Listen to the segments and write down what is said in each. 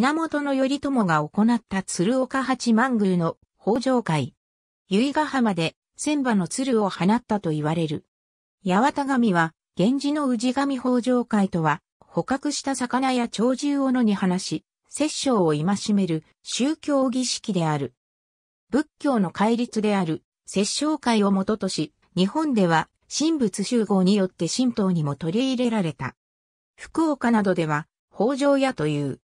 源頼朝が行った鶴岡八幡宮の北条会。由比ヶ浜で千羽の鶴を放ったと言われる。八幡神は、源氏の氏神北条会とは、捕獲した魚や鳥獣を野に放し、殺生を戒める宗教儀式である。仏教の戒律である殺生会を元とし、日本では神仏集合によって神道にも取り入れられた。福岡などでは、北条屋という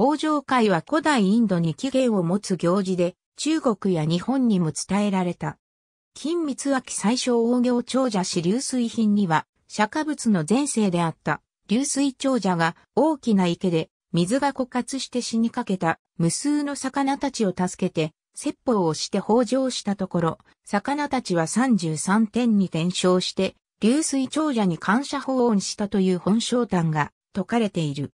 法上会は古代インドに起源を持つ行事で、中国や日本にも伝えられた。金密脇最小王行長者氏流水品には、釈迦仏の前世であった流水長者が大きな池で水が枯渇して死にかけた無数の魚たちを助けて、説法をして北上したところ、魚たちは33点に転生して、流水長者に感謝法恩したという本章譚が解かれている。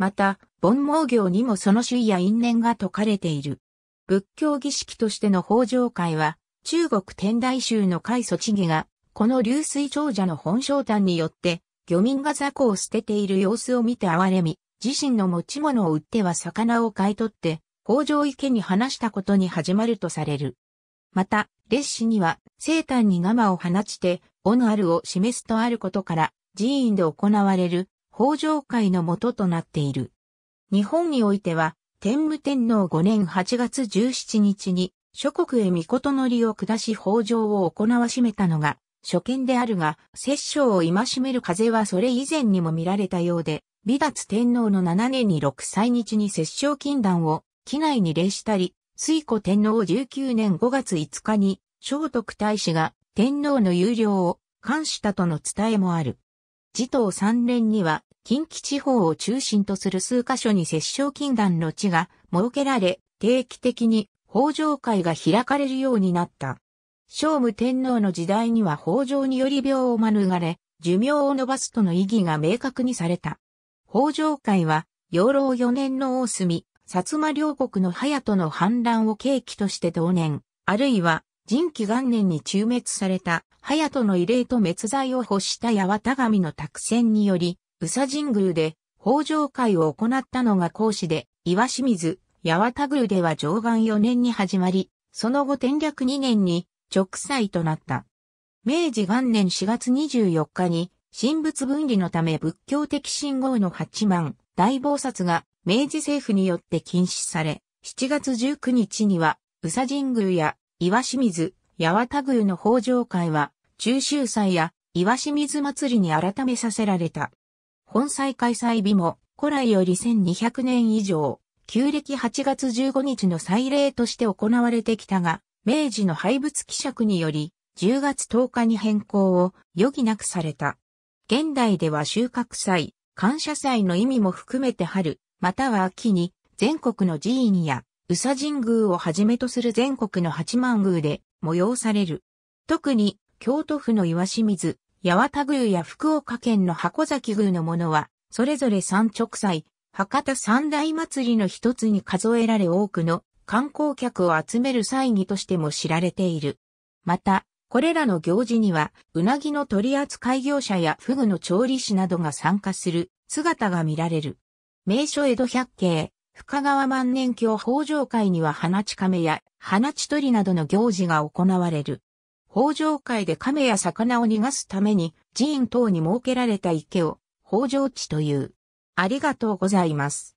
また、盆毛行にもその主意や因縁が解かれている。仏教儀式としての法上会は、中国天台宗の海祖地義が、この流水長者の本章誕によって、漁民が雑魚を捨てている様子を見て哀れみ、自身の持ち物を売っては魚を買い取って、北条池に放したことに始まるとされる。また、列子には、生誕に生を放ちて、おのあるを示すとあることから、寺院で行われる、北条会の元となっている。日本においては、天武天皇5年8月17日に、諸国へ御事のりを下し北条を行わしめたのが、初見であるが、摂政を戒める風はそれ以前にも見られたようで、美達天皇の7年に6歳日に摂政禁断を、機内に礼したり、水古天皇19年5月5日に、聖徳太子が天皇の有料を、冠したとの伝えもある。持統3年には、近畿地方を中心とする数カ所に摂政禁断の地が設けられ、定期的に法上会が開かれるようになった。聖武天皇の時代には法上により病を免れ、寿命を延ばすとの意義が明確にされた。法上会は、養老4年の大隅、薩摩両国の早との反乱を契機として同年、あるいは、人気元年に中滅された、早との慰霊と滅罪を欲した八幡神の託戦により、宇佐神宮で法上会を行ったのが講師で、岩清水、八幡宮では上岸4年に始まり、その後天略2年に直祭となった。明治元年4月24日に、神仏分離のため仏教的信号の八万大菩薩が明治政府によって禁止され、7月19日には、宇佐神宮や岩清水、八幡宮の法上会は、中秋祭や岩清水祭りに改めさせられた。本祭開催日も、古来より1200年以上、旧暦8月15日の祭礼として行われてきたが、明治の廃仏希釈により、10月10日に変更を余儀なくされた。現代では収穫祭、感謝祭の意味も含めて春、または秋に、全国の寺院や、宇佐神宮をはじめとする全国の八幡宮で催される。特に、京都府の岩清水、八幡宮や福岡県の箱崎宮のものは、それぞれ三直祭、博多三大祭りの一つに数えられ多くの観光客を集める祭儀としても知られている。また、これらの行事には、うなぎの取扱業者やフグの調理師などが参加する姿が見られる。名所江戸百景、深川万年橋法上会には花地亀や花地鳥などの行事が行われる。北条会で亀や魚を逃がすために寺院等に設けられた池を北条地という。ありがとうございます。